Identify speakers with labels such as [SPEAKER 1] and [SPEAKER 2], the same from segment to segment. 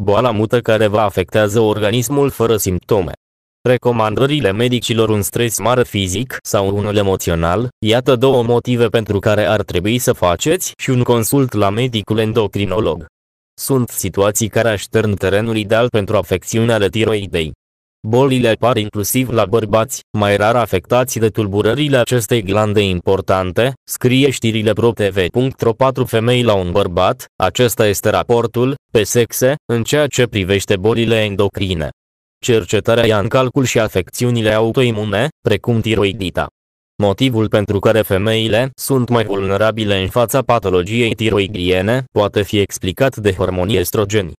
[SPEAKER 1] boala mută care vă afectează organismul fără simptome. Recomandările medicilor un stres mare fizic sau unul emoțional, iată două motive pentru care ar trebui să faceți și un consult la medicul endocrinolog. Sunt situații care aștern terenul ideal pentru afecțiunea ale tiroidei. Bolile apar inclusiv la bărbați, mai rar afectați de tulburările acestei glande importante, scrie știrile ProTV.ro 4 femei la un bărbat, acesta este raportul, pe sexe, în ceea ce privește bolile endocrine. Cercetarea ia în calcul și afecțiunile autoimune, precum tiroidita. Motivul pentru care femeile sunt mai vulnerabile în fața patologiei tiroidiene poate fi explicat de hormonii estrogeni.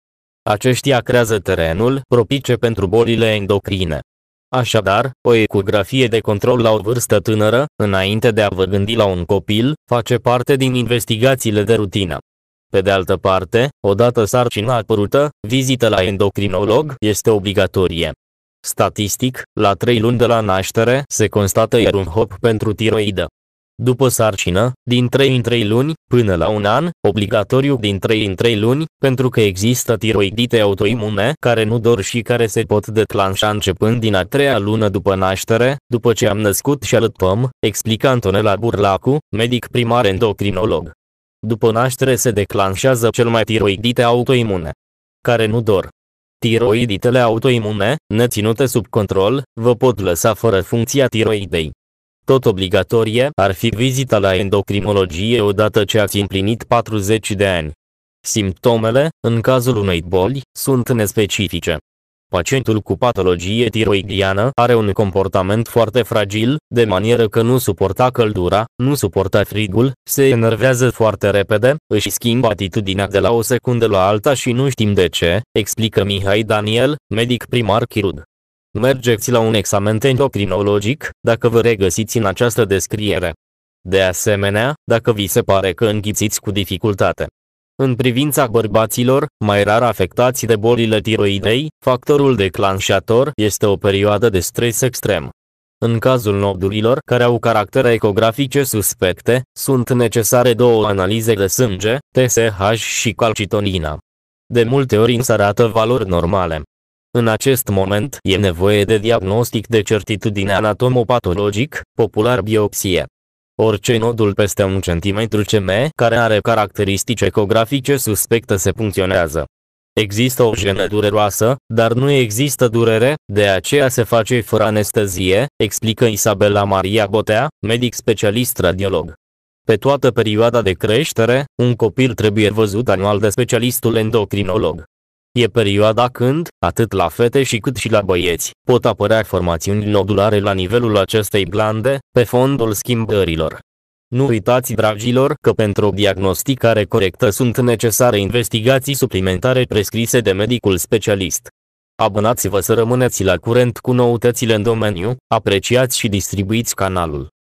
[SPEAKER 1] Aceștia creează terenul propice pentru bolile endocrine. Așadar, o ecografie de control la o vârstă tânără, înainte de a vă gândi la un copil, face parte din investigațiile de rutină. Pe de altă parte, odată sarcina apărută, vizita la endocrinolog este obligatorie. Statistic, la 3 luni de la naștere se constată iar un hop pentru tiroidă. După sarcină, din 3 în 3 luni, până la un an, obligatoriu din 3 în 3 luni, pentru că există tiroidite autoimune care nu dor și care se pot declanșa începând din a treia lună după naștere, după ce am născut și alătăm, explică Antonella Burlacu, medic primar endocrinolog. După naștere se declanșează cel mai tiroidite autoimune, care nu dor. Tiroiditele autoimune, neținute sub control, vă pot lăsa fără funcția tiroidei. Tot obligatorie ar fi vizita la endocrinologie odată ce ați împlinit 40 de ani. Simptomele, în cazul unei boli, sunt nespecifice. Pacientul cu patologie tiroidiană are un comportament foarte fragil, de manieră că nu suporta căldura, nu suporta frigul, se enervează foarte repede, își schimbă atitudinea de la o secundă la alta și nu știm de ce, explică Mihai Daniel, medic primar chirurg. Mergeți la un examen endocrinologic, dacă vă regăsiți în această descriere. De asemenea, dacă vi se pare că înghițiți cu dificultate. În privința bărbaților, mai rar afectați de bolile tiroidei, factorul declanșator este o perioadă de stres extrem. În cazul nodurilor care au caractere ecografice suspecte, sunt necesare două analize de sânge, TSH și calcitonina. De multe ori însă arată valori normale. În acest moment e nevoie de diagnostic de certitudine anatomopatologic, popular biopsie. Orice nodul peste un centimetru cm care are caracteristici ecografice suspectă se funcționează. Există o jenă dureroasă, dar nu există durere, de aceea se face fără anestezie, explică Isabela Maria Botea, medic specialist radiolog. Pe toată perioada de creștere, un copil trebuie văzut anual de specialistul endocrinolog. E perioada când, atât la fete și cât și la băieți, pot apărea formațiuni nodulare la nivelul acestei glande, pe fondul schimbărilor. Nu uitați, dragilor, că pentru o diagnosticare corectă sunt necesare investigații suplimentare prescrise de medicul specialist. Abonați-vă să rămâneți la curent cu noutățile în domeniu, apreciați și distribuiți canalul.